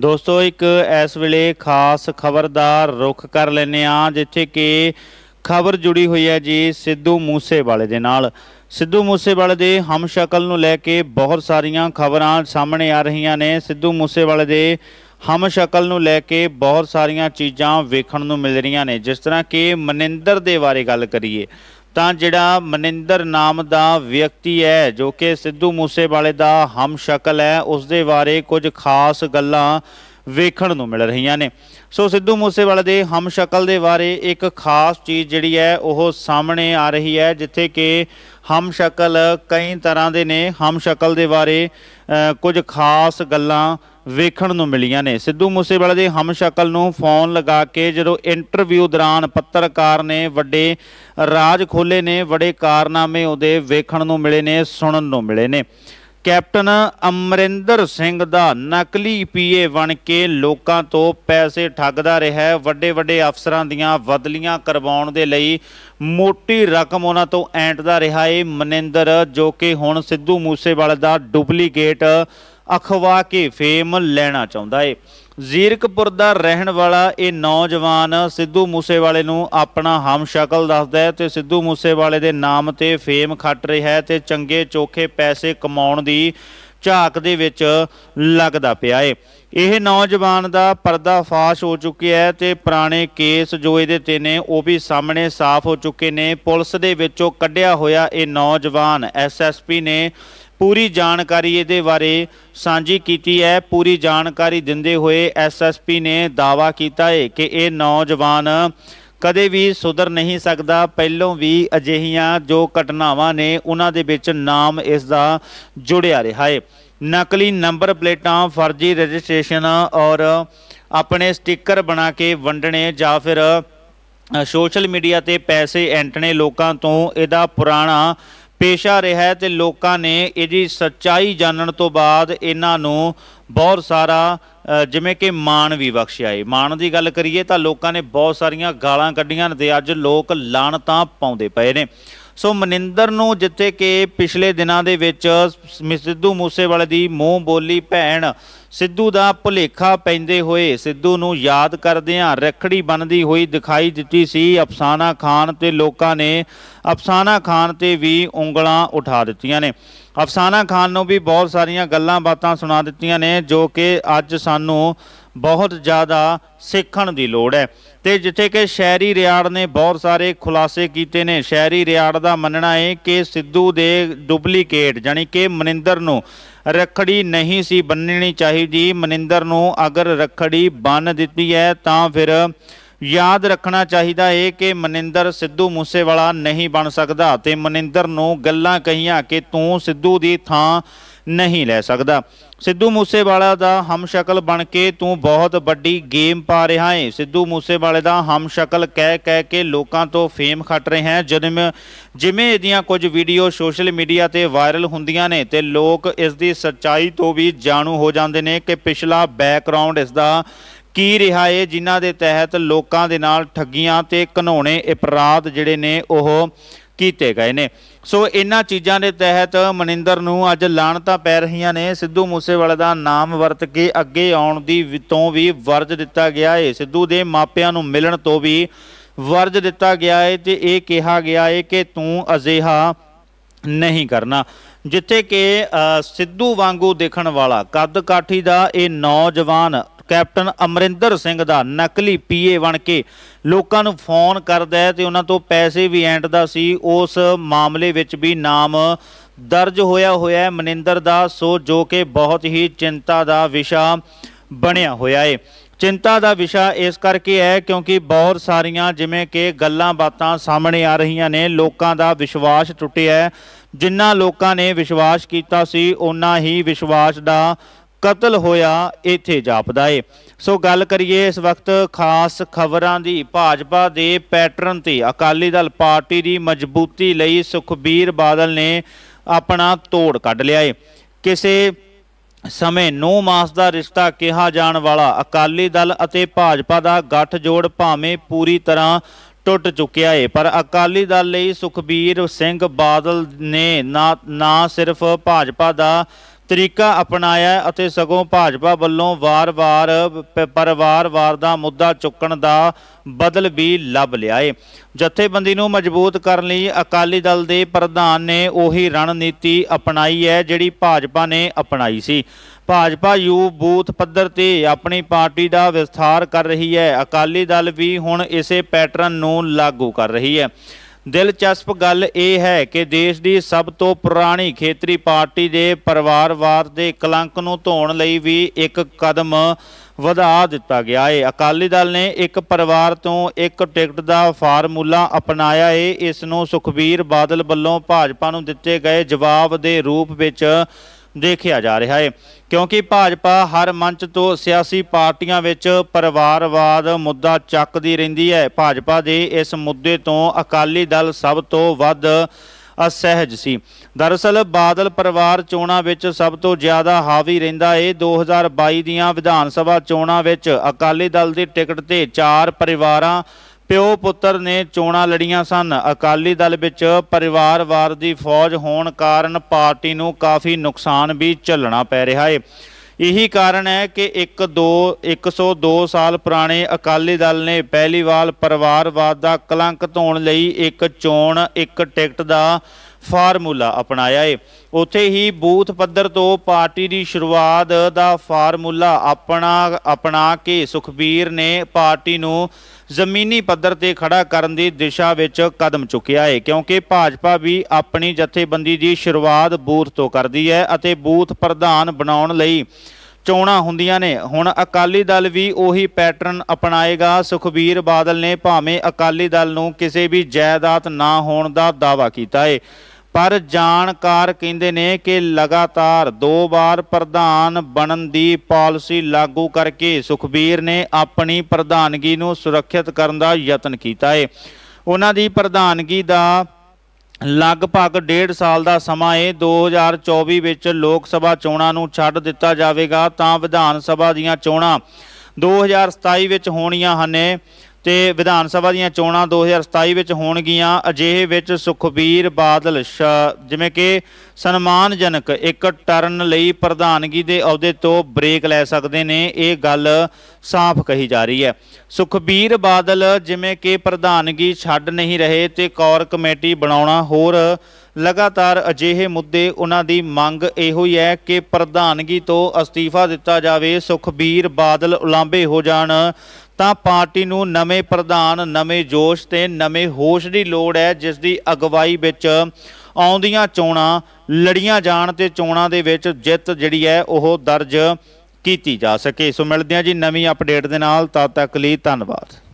ਦੋਸਤੋ ਇੱਕ ਇਸ ਵੇਲੇ ਖਾਸ ਖਬਰ ਦਾ ਰੁਖ ਕਰ ਲੈਨੇ ਆ ਜਿੱਥੇ ਕਿ ਖਬਰ ਜੁੜੀ ਹੋਈ ਹੈ ਜੀ ਸਿੱਧੂ ਮੂਸੇਵਾਲੇ ਦੇ ਨਾਲ ਸਿੱਧੂ ਮੂਸੇਵਾਲੇ ਦੇ ਹਮਸ਼ਕਲ ਨੂੰ ਲੈ ਕੇ ਬਹੁਤ ਸਾਰੀਆਂ ਖਬਰਾਂ ਸਾਹਮਣੇ ਆ ਰਹੀਆਂ ਨੇ ਸਿੱਧੂ ਮੂਸੇਵਾਲੇ ਦੇ ਹਮਸ਼ਕਲ ਨੂੰ ਲੈ ਕੇ ਬਹੁਤ ਸਾਰੀਆਂ ਚੀਜ਼ਾਂ ਵੇਖਣ ਨੂੰ ਮਿਲ ਰਹੀਆਂ ਨੇ ਜਿਸ ਤਰ੍ਹਾਂ ਕਿ ਮਨਿੰਦਰ ਦੇ ਬਾਰੇ ਗੱਲ ਕਰੀਏ ਤਾਂ ਜਿਹੜਾ ਮਨਿੰਦਰ ਨਾਮ ਦਾ ਵਿਅਕਤੀ ਹੈ ਜੋ ਕਿ ਸਿੱਧੂ ਮੂਸੇਵਾਲੇ ਦਾ ਹਮ ਸ਼ਕਲ ਹੈ ਉਸ ਦੇ ਬਾਰੇ ਕੁਝ ਖਾਸ ਗੱਲਾਂ ਵੇਖਣ ਨੂੰ ਮਿਲ ਰਹੀਆਂ ਨੇ ਸੋ ਸਿੱਧੂ ਮੂਸੇਵਾਲੇ ਦੇ ਹਮ ਸ਼ਕਲ ਦੇ ਬਾਰੇ ਇੱਕ ਖਾਸ ਚੀਜ਼ ਜਿਹੜੀ ਹੈ ਉਹ ਸਾਹਮਣੇ ਆ ਰਹੀ ਹੈ ਜਿੱਥੇ ਕਿ ਹਮ ਸ਼ਕਲ ਕਈ ਤਰ੍ਹਾਂ ਦੇ ਨੇ ਹਮ ਸ਼ਕਲ ਦੇ ਬਾਰੇ ਕੁਝ ਖਾਸ ਗੱਲਾਂ ਵੇਖਣ ਨੂੰ ਮਿਲੀਆਂ ਨੇ ਸਿੱਧੂ ਮੂਸੇਵਾਲੇ ਦੇ ਹਮਸ਼ਕਲ ਨੂੰ ਫੋਨ ਲਗਾ ਕੇ ਜਦੋਂ ਇੰਟਰਵਿਊ ਦੌਰਾਨ ਪੱਤਰਕਾਰ ਨੇ ਵੱਡੇ ਰਾਜ ਖੋਲੇ ਨੇ ਵੱਡੇ ਕਾਰਨਾਮੇ ਉਹਦੇ ਵੇਖਣ ਨੂੰ ਮਿਲੇ ਨੇ ਸੁਣਨ ਨੂੰ ਮਿਲੇ ਨੇ ਕੈਪਟਨ ਅਮਰਿੰਦਰ ਸਿੰਘ ਦਾ ਨਕਲੀ ਪੀਏ ਬਣ ਕੇ ਲੋਕਾਂ ਤੋਂ ਪੈਸੇ ਠੱਗਦਾ ਰਿਹਾ ਹੈ ਵੱਡੇ ਵੱਡੇ ਅਫਸਰਾਂ ਦੀਆਂ ਬਦਲੀਆਂ ਕਰਵਾਉਣ ਦੇ ਲਈ ਮੋਟੀ ਰਕਮ ਉਹਨਾਂ ਤੋਂ ਐਂਟਦਾ ਰਿਹਾ ਹੈ ਮਨਿੰਦਰ ਜੋ ਕਿ ਹੁਣ ਸਿੱਧੂ ਮੂਸੇਵਾਲੇ ਦਾ ਡੁਪਲੀਕੇਟ ਅਖਵਾ ਕੇ ਫੇਮ ਲੈਣਾ ਚਾਹੁੰਦਾ ਏ ਜ਼ੀਰਕਪੁਰ ਦਾ ਰਹਿਣ ਵਾਲਾ ਇਹ ਨੌਜਵਾਨ ਸਿੱਧੂ ਮੂਸੇਵਾਲੇ ਨੂੰ ਆਪਣਾ ਹਮਸ਼ਕਲ ਦੱਸਦਾ ਹੈ ਤੇ ਸਿੱਧੂ ਮੂਸੇਵਾਲੇ ਦੇ ਨਾਮ ਤੇ ਫੇਮ ਖੱਟ ਰਿਹਾ ਹੈ ਤੇ ਚੰਗੇ ਚੋਖੇ ਪੈਸੇ ਕਮਾਉਣ ਦੀ ਝਾਕ ਦੇ ਵਿੱਚ ਲੱਗਦਾ ਪਿਆ ਏ ਇਹ ਨੌਜਵਾਨ ਦਾ ਪਰਦਾ ਫਾਸ਼ ਹੋ ਚੁੱਕਿਆ ਹੈ ਤੇ ਪੁਰਾਣੇ ਕੇਸ ਜੋ ਇਹਦੇ ਤੇ ਨੇ ਉਹ ਵੀ ਸਾਹਮਣੇ ਸਾਫ਼ ਹੋ ਚੁੱਕੇ ਨੇ ਪੁਲਿਸ ਦੇ ਵਿੱਚੋਂ ਕੱਢਿਆ ਹੋਇਆ ਇਹ ਨੌਜਵਾਨ ਐਸਐਸਪੀ ਨੇ ਪੂਰੀ ਜਾਣਕਾਰੀ ਇਹਦੇ ਬਾਰੇ ਸਾਂਝੀ ਕੀਤੀ ਹੈ ਪੂਰੀ ਜਾਣਕਾਰੀ ਦਿੰਦੇ ਹੋਏ ਐਸਐਸਪੀ ਨੇ ਦਾਵਾ ਕੀਤਾ ਹੈ ਕਿ ਇਹ ਨੌਜਵਾਨ ਕਦੇ ਵੀ ਸੁਧਰ ਨਹੀਂ ਸਕਦਾ ਪਹਿਲੋਂ ਵੀ ਅਜਿਹੀਆਂ ਜੋ ਘਟਨਾਵਾਂ ਨੇ ਉਹਨਾਂ ਦੇ ਵਿੱਚ ਨਾਮ ਇਸ ਦਾ ਜੁੜਿਆ ਰਿਹਾ ਹੈ ਨਕਲੀ ਨੰਬਰ ਪਲੇਟਾਂ ਫਰਜ਼ੀ ਰਜਿਸਟ੍ਰੇਸ਼ਨ ਔਰ ਆਪਣੇ ਸਟicker ਬਣਾ ਕੇ ਵੰਡਣੇ ਜਾਂ ਫਿਰ ਸੋਸ਼ਲ ਮੀਡੀਆ ਤੇ ਪੈਸੇ ਐਂਟਣੇ ਲੋਕਾਂ ਤੋਂ ਇਹਦਾ ਪੁਰਾਣਾ ਪੇਸ਼ਾ ਰਿਹਾ ਤੇ ਲੋਕਾਂ ਨੇ ਇਹਦੀ ਸੱਚਾਈ ਜਾਣਨ ਤੋਂ ਬਾਅਦ ਇਹਨਾਂ ਨੂੰ ਬਹੁਤ ਸਾਰਾ ਜਿਵੇਂ ਕਿ ਮਾਣ ਵੀ ਬਖਸ਼ਿਆ ਏ ਮਾਣ ਦੀ ਗੱਲ ਕਰੀਏ ਤਾਂ ਲੋਕਾਂ ਨੇ ਬਹੁਤ ਸਾਰੀਆਂ ਗਾਲਾਂ ਕੱਢੀਆਂ ਤੇ ਅੱਜ ਲੋਕ ਲਾਣ ਤਾਂ ਪਾਉਂਦੇ ਪਏ ਨੇ ਸੋ ਮਨਿੰਦਰ ਨੂੰ ਜਿੱਥੇ ਕਿ ਪਿਛਲੇ ਦਿਨਾਂ ਦੇ ਵਿੱਚ ਸਿੱਧੂ ਮੂਸੇਵਾਲੇ ਦੀ ਮੂੰਹ ਬੋਲੀ ਭੈਣ ਸਿੱਧੂ ਦਾ ਭੁਲੇਖਾ ਪੈਂਦੇ ਹੋਏ ਸਿੱਧੂ ਨੂੰ ਯਾਦ ਕਰਦਿਆਂ ਰਖੜੀ ਬਣਦੀ ਹੋਈ ਦਿਖਾਈ ਦਿੱਤੀ ਸੀ ਅਫਸਾਨਾ ਖਾਨ ਤੇ ਲੋਕਾਂ ਨੇ ਅਫਸਾਨਾ ਖਾਨ ਤੇ ਵੀ ਉਂਗਲਾਂ ਉਠਾ ਦਿੱਤੀਆਂ ਨੇ ਅਫਸਾਨਾ ਖਾਨ ਨੂੰ ਵੀ ਬਹੁਤ ਸਾਰੀਆਂ ਗੱਲਾਂ ਬਾਤਾਂ ਸੁਣਾ ਦਿੱਤੀਆਂ ਨੇ ਜੋ ਕਿ ਅੱਜ ਸਾਨੂੰ ਬਹੁਤ ਜ਼ਿਆਦਾ ਸਿੱਖਣ ਦੀ ਲੋੜ ਹੈ ਤੇ ਜਿੱਥੇ ਕਿ ਸ਼ਹਿਰੀ ਰਿਆੜ ਨੇ ਬਹੁਤ ਸਾਰੇ ਖੁਲਾਸੇ ਕੀਤੇ ਨੇ ਸ਼ਹਿਰੀ ਰਿਆੜ ਦਾ ਮੰਨਣਾ ਹੈ ਕਿ ਸਿੱਧੂ ਦੇ ਡੁਪਲੀਕੇਟ ਜਾਨੀ ਕਿ ਮਨਿੰਦਰ ਨੂੰ ਰਖੜੀ ਨਹੀਂ ਸੀ ਬੰਨਣੀ ਚਾਹੀਦੀ ਮਨਿੰਦਰ ਨੂੰ ਅਗਰ ਰਖੜੀ ਬੰਨ ਦਿੱਤੀ ਹੈ ਤਾਂ ਫਿਰ ਯਾਦ ਰੱਖਣਾ ਚਾਹੀਦਾ ਹੈ ਕਿ ਮਨਿੰਦਰ ਸਿੱਧੂ ਮੂਸੇਵਾਲਾ ਨਹੀਂ ਬਣ ਸਕਦਾ ਤੇ ਮਨਿੰਦਰ ਨੂੰ ਗੱਲਾਂ ਕਹੀਆਂ ਕਿ ਤੂੰ ਸਿੱਧੂ ਦੀ ਥਾਂ ਨਹੀਂ ਲੈ ਸਕਦਾ ਸਿੱਧੂ ਮੂਸੇਵਾਲਾ ਦਾ ਹਮਸ਼ਕਲ ਬਣ ਕੇ ਤੂੰ ਬਹੁਤ ਵੱਡੀ ਗੇਮ ਪਾ ਰਿਹਾ ਹੈ ਸਿੱਧੂ ਮੂਸੇਵਾਲੇ ਦਾ ਹਮਸ਼ਕਲ ਕਹਿ ਕਹਿ ਕੇ ਲੋਕਾਂ ਤੋਂ ਫੇਮ ਖੱਟ ਰਹੇ ਹੈ ਜਦੋਂ ਜਿਵੇਂ ਇਹਦੀਆਂ ਕੁਝ ਵੀਡੀਓ ਸੋਸ਼ਲ ਮੀਡੀਆ ਤੇ ਵਾਇਰਲ ਹੁੰਦੀਆਂ ਨੇ ਤੇ ਲੋਕ ਇਸ ਦੀ ਸੱਚਾਈ ਤੋਂ ਵੀ ਜਾਣੂ ਹੋ ਜਾਂਦੇ ਨੇ ਕਿ ਪਿਛਲਾ ਬੈਕਗ੍ਰਾਉਂਡ ਇਸ ਦਾ ਕੀ ਰਿਹਾ ਏ ਜਿਨ੍ਹਾਂ ਦੇ ਤਹਿਤ ਲੋਕਾਂ ਦੇ ਨਾਲ ਠੱਗੀਆਂ ਤੇ ਘਨੋਣੇ ਅਪਰਾਧ ਜਿਹੜੇ ਨੇ ਉਹ ਕੀਤੇ ਗਏ ਨੇ ਸੋ ਇਹਨਾਂ ਚੀਜ਼ਾਂ ਦੇ ਤਹਿਤ ਮਨਿੰਦਰ ਨੂੰ ਅੱਜ ਲਾਣਤਾ ਪੈ ਰਹੀਆਂ ਨੇ ਸਿੱਧੂ ਮੂਸੇਵਾਲੇ ਦਾ ਨਾਮ ਵਰਤ ਕੇ ਅੱਗੇ ਆਉਣ ਦੀ ਤੋਂ ਵੀ ਵਰਜ ਦਿੱਤਾ ਗਿਆ ਹੈ ਸਿੱਧੂ ਦੇ ਮਾਪਿਆਂ ਨੂੰ ਮਿਲਣ ਤੋਂ ਵੀ ਵਰਜ ਦਿੱਤਾ ਗਿਆ ਹੈ ਤੇ ਇਹ ਕਿਹਾ ਗਿਆ ਹੈ ਕਿ ਤੂੰ ਅਜਿਹਾ ਨਹੀਂ ਕਰਨਾ ਜਿੱਥੇ ਕਿ ਸਿੱਧੂ ਵਾਂਗੂ ਦੇਖਣ ਵਾਲਾ ਕੱਦ ਕਾਠੀ ਦਾ ਇਹ ਨੌਜਵਾਨ ਕੈਪਟਨ ਅਮਰਿੰਦਰ ਸਿੰਘ ਦਾ ਨਕਲੀ ਪੀਏ ਬਣ ਕੇ ਲੋਕਾਂ ਨੂੰ ਫੋਨ ਕਰਦਾ ਹੈ ਤੇ ਉਹਨਾਂ ਤੋਂ ਪੈਸੇ ਵੀ ਐਂਟਦਾ ਸੀ ਉਸ ਮਾਮਲੇ ਵਿੱਚ ਵੀ ਨਾਮ ਦਰਜ ਹੋਇਆ ਹੋਇਆ ਹੈ ਮਨਿੰਦਰ ਦਾ ਸੋ ਜੋ ਕਿ ਬਹੁਤ ਹੀ ਚਿੰਤਾ ਦਾ ਵਿਸ਼ਾ ਬਣਿਆ ਹੋਇਆ ਹੈ ਚਿੰਤਾ ਦਾ ਵਿਸ਼ਾ ਇਸ ਕਰਕੇ ਹੈ ਕਿਉਂਕਿ ਬਹੁਤ ਸਾਰੀਆਂ ਜਿਵੇਂ ਕਿ ਗੱਲਾਂ ਬਾਤਾਂ ਸਾਹਮਣੇ ਆ ਰਹੀਆਂ ਨੇ ਲੋਕਾਂ ਦਾ ਵਿਸ਼ਵਾਸ ਟੁੱਟਿਆ ਜਿਨ੍ਹਾਂ ਲੋਕਾਂ ਨੇ ਵਿਸ਼ਵਾਸ ਕੀਤਾ ਸੀ ਉਹਨਾਂ ਹੀ ਵਿਸ਼ਵਾਸ ਦਾ ਕਤਲ ਹੋਇਆ ਇੱਥੇ ਜਾਪਦਾ ਏ ਸੋ ਗੱਲ ਕਰੀਏ ਇਸ ਵਕਤ ਖਾਸ ਖਬਰਾਂ ਦੀ ਭਾਜਪਾ ਦੇ ਪੈਟਰਨ ਤੇ ਅਕਾਲੀ ਦਲ ਪਾਰਟੀ ਦੀ ਮਜ਼ਬੂਤੀ ਲਈ ਸੁਖਬੀਰ ਬਾਦਲ ਨੇ ਆਪਣਾ ਤੋੜ ਕੱਢ ਲਿਆ ਏ ਕਿਸੇ ਸਮੇਂ 9 ਮਾਸ ਦਾ ਰਿਸ਼ਤਾ ਕਿਹਾ ਜਾਣ ਵਾਲਾ ਅਕਾਲੀ ਦਲ ਅਤੇ ਭਾਜਪਾ ਦਾ ਗੱਠ ਜੋੜ ਭਾਵੇਂ ਪੂਰੀ ਤਰ੍ਹਾਂ ਟੁੱਟ ਚੁੱਕਿਆ ਏ ਪਰ ਅਕਾਲੀ ਦਲ ਲਈ ਸੁਖਬੀਰ ਸਿੰਘ ਬਾਦਲ ਨੇ ਨਾ ਸਿਰਫ ਭਾਜਪਾ ਦਾ ਤਰੀਕਾ ਅਪਣਾਇਆ ਅਤੇ ਸਗੋਂ ਭਾਜਪਾ ਵੱਲੋਂ ਵਾਰ-ਵਾਰ ਪਰਿਵਾਰ-ਵਾਰ ਦਾ ਮੁੱਦਾ ਚੁੱਕਣ ਦਾ ਬਦਲ ਵੀ ਲੱਭ ਲਿਆ ਏ ਜਥੇਬੰਦੀ ਨੂੰ ਮਜ਼ਬੂਤ ਕਰਨ ਲਈ ਅਕਾਲੀ ਦਲ ਦੇ ਪ੍ਰਧਾਨ ਨੇ ਉਹੀ ਰਣਨੀਤੀ ਅਪਣਾਈ ਹੈ ਜਿਹੜੀ ਭਾਜਪਾ ਨੇ ਅਪਣਾਈ ਸੀ ਭਾਜਪਾ ਯੂ ਬੂਥ ਪੱਧਰ ਤੇ ਆਪਣੀ ਪਾਰਟੀ ਦਾ ਵਿਸਥਾਰ ਕਰ ਰਹੀ ਹੈ ਅਕਾਲੀ ਦਲ ਵੀ ਹੁਣ ਇਸੇ ਪੈਟਰਨ ਨੂੰ ਲਾਗੂ ਕਰ ਰਹੀ ਹੈ ਦਿਲਚਸਪ ਗੱਲ ਇਹ ਹੈ ਕਿ ਦੇਸ਼ ਦੀ ਸਭ ਤੋਂ ਪੁਰਾਣੀ ਖੇਤਰੀ ਪਾਰਟੀ ਦੇ ਪਰਿਵਾਰਵਾਦ ਦੇ ਕਲੰਕ ਨੂੰ ਧੋਣ ਲਈ ਵੀ ਇੱਕ ਕਦਮ ਵਧਾ ਦਿੱਤਾ ਗਿਆ ਹੈ ਅਕਾਲੀ ਦਲ ਨੇ ਇੱਕ ਪਰਿਵਾਰ ਤੋਂ ਇੱਕ ਟਿਕਟ ਦਾ ਫਾਰਮੂਲਾ ਅਪਣਾਇਆ ਹੈ ਇਸ ਨੂੰ ਸੁਖਬੀਰ ਬਾਦਲ ਵੱਲੋਂ ਭਾਜਪਾ ਨੂੰ ਦਿੱਤੇ ਗਏ ਜਵਾਬ ਦੇ ਰੂਪ ਵਿੱਚ ਦੇਖਿਆ ਜਾ ਰਿਹਾ ਹੈ ਕਿਉਂਕਿ ਭਾਜਪਾ ਹਰ ਮੰਚ ਤੋਂ ਸਿਆਸੀ ਪਾਰਟੀਆਂ ਵਿੱਚ ਪਰਿਵਾਰਵਾਦ ਮੁੱਦਾ ਚੱਕਦੀ ਰਹਿੰਦੀ ਹੈ ਭਾਜਪਾ ਦੇ ਇਸ ਮੁੱਦੇ ਤੋਂ ਅਕਾਲੀ ਦਲ ਸਭ ਤੋਂ ਵੱਧ ਅਸਹਿਜ ਸੀ ਦਰਅਸਲ ਬਾਦਲ ਪਰਿਵਾਰ ਚੋਣਾਂ ਵਿੱਚ ਸਭ ਤੋਂ ਜ਼ਿਆਦਾ ਹਾਵੀ ਰਹਿੰਦਾ ਏ 2022 ਦੀਆਂ ਵਿਧਾਨ ਸਭਾ ਚੋਣਾਂ ਵਿੱਚ ਅਕਾਲੀ ਦਲ ਦੀ ਟਿਕਟ ਤੇ ਚਾਰ ਪਰਿਵਾਰਾਂ ਪਿਓ ਪੁੱਤਰ ਨੇ ਚੋਣਾਂ ਲੜੀਆਂ ਸਨ ਅਕਾਲੀ ਦਲ ਵਿੱਚ ਪਰਿਵਾਰਵਾਰ ਦੀ ਫੌਜ ਹੋਣ ਕਾਰਨ ਪਾਰਟੀ ਨੂੰ ਕਾਫੀ ਨੁਕਸਾਨ ਵੀ ਝੱਲਣਾ ਪੈ ਰਿਹਾ ਏ ਇਹੀ ਕਾਰਨ ਹੈ ਕਿ 1 2 102 ਸਾਲ ਪੁਰਾਣੇ ਅਕਾਲੀ ਦਲ ਨੇ ਪਹਿਲੀ ਵਾਰ ਪਰਿਵਾਰਵਾਦ ਦਾ ਕਲੰਕ ਧੋਣ ਲਈ ਇੱਕ ਚੋਣ ਇੱਕ ਟਿਕਟ ਦਾ ਫਾਰਮੂਲਾ ਅਪਣਾਇਆ ਏ ਉੱਥੇ ਹੀ ਬੂਥ ਪੱਧਰ ਤੋਂ ਪਾਰਟੀ ਦੀ ਸ਼ੁਰੂਆਤ ਦਾ ਫਾਰਮੂਲਾ ਆਪਣਾ ਅਪਣਾ ਕੇ ਸੁਖਬੀਰ ਨੇ ਪਾਰਟੀ ਨੂੰ ਜ਼ਮੀਨੀ ਪੱਧਰ ਤੇ ਖੜਾ ਕਰਨ ਦੀ ਦਿਸ਼ਾ ਵਿੱਚ ਕਦਮ ਚੁੱਕਿਆ ਹੈ ਕਿਉਂਕਿ ਭਾਜਪਾ ਵੀ ਆਪਣੀ ਜਥੇਬੰਦੀ ਦੀ ਸ਼ੁਰੂਆਤ ਬੂਥ ਤੋਂ ਕਰਦੀ ਹੈ ਅਤੇ ਬੂਥ ਪ੍ਰਧਾਨ ਬਣਾਉਣ ਲਈ ਚੋਣਾਂ ਹੁੰਦੀਆਂ ਨੇ ਹੁਣ ਅਕਾਲੀ ਦਲ ਵੀ ਉਹੀ ਪੈਟਰਨ ਅਪਣਾਏਗਾ ਸੁਖਬੀਰ ਬਾਦਲ ਨੇ ਭਾਵੇਂ ਅਕਾਲੀ ਦਲ ਨੂੰ ਕਿਸੇ ਵੀ ਜਾਇਦਾਦ ਨਾ ਹੋਣ ਦਾ ਦਾਵਾ ਕੀਤਾ ਹੈ ਪਰ ਜਾਣਕਾਰ ਕਹਿੰਦੇ ਨੇ ਕਿ ਲਗਾਤਾਰ ਦੋ ਵਾਰ ਪ੍ਰਧਾਨ ਬਣਨ ਦੀ ਪਾਲਿਸੀ ਲਾਗੂ ਕਰਕੇ ਸੁਖਬੀਰ ਨੇ ਆਪਣੀ ਪ੍ਰਧਾਨਗੀ ਨੂੰ ਸੁਰੱਖਿਅਤ ਕਰਨ ਦਾ ਯਤਨ ਕੀਤਾ ਹੈ ਉਹਨਾਂ ਦੀ ਪ੍ਰਧਾਨਗੀ ਦਾ ਲਗਭਗ 1.5 ਸਾਲ ਦਾ ਸਮਾਂ ਹੈ 2024 ਵਿੱਚ ਲੋਕ ਸਭਾ ਚੋਣਾਂ ਨੂੰ ਛੱਡ ਦਿੱਤਾ ਜਾਵੇਗਾ ਤਾਂ ਵਿਧਾਨ ਸਭਾ ਦੀਆਂ ਚੋਣਾਂ 2027 ਵਿੱਚ ਹੋਣੀਆਂ ਹਨ ਤੇ ਵਿਧਾਨ ਸਭਾ ਦੀਆਂ ਚੋਣਾਂ 2027 ਵਿੱਚ ਹੋਣਗੀਆਂ ਅਜੇ ਵਿੱਚ ਸੁਖਬੀਰ ਬਾਦਲ ਜਿਵੇਂ ਕਿ ਸਨਮਾਨਜਨਕ ਇੱਕ ਟਰਨ ਲਈ ਪ੍ਰਧਾਨਗੀ ਦੇ ਅਹੁਦੇ ਤੋਂ ਬ੍ਰੇਕ ਲੈ ਸਕਦੇ ਨੇ ਇਹ ਗੱਲ ਸਾਫ਼ ਕਹੀ ਜਾ ਰਹੀ ਹੈ ਸੁਖਬੀਰ ਬਾਦਲ ਜਿਵੇਂ ਕਿ ਪ੍ਰਧਾਨਗੀ ਛੱਡ ਨਹੀਂ ਰਹੇ ਤੇ ਕੋਰ ਕਮੇਟੀ ਬਣਾਉਣਾ ਹੋਰ ਲਗਾਤਾਰ ਅਜਿਹੇ ਮੁੱਦੇ ਉਹਨਾਂ ਦੀ ਮੰਗ ਇਹੋ ਹੀ ਹੈ ਕਿ ਪ੍ਰਧਾਨਗੀ ਤੋਂ ਅਸਤੀਫਾ ਦਿੱਤਾ ਜਾਵੇ ਸੁਖਬੀਰ ਬਾਦਲ ਉਲਾਂਬੇ ਹੋ ਜਾਣ ਤਾਂ ਪਾਰਟੀ ਨੂੰ ਨਵੇਂ ਪ੍ਰਧਾਨ ਨਵੇਂ ਜੋਸ਼ ਤੇ ਨਵੇਂ ਹੋਸ਼ ਦੀ ਲੋੜ ਹੈ ਜਿਸ ਦੀ ਅਗਵਾਈ ਵਿੱਚ ਆਉਂਦੀਆਂ ਚੋਣਾਂ ਲੜੀਆਂ ਜਾਣ ਤੇ ਚੋਣਾਂ ਦੇ ਵਿੱਚ ਜਿੱਤ ਜਿਹੜੀ ਹੈ ਉਹ ਦਰਜ ਕੀਤੀ ਜਾ ਸਕੇ ਸੋ ਮਿਲਦੇ ਹਾਂ ਜੀ ਨਵੀਂ ਅਪਡੇਟ ਦੇ ਨਾਲ ਤਦ ਤੱਕ ਲਈ ਧੰਨਵਾਦ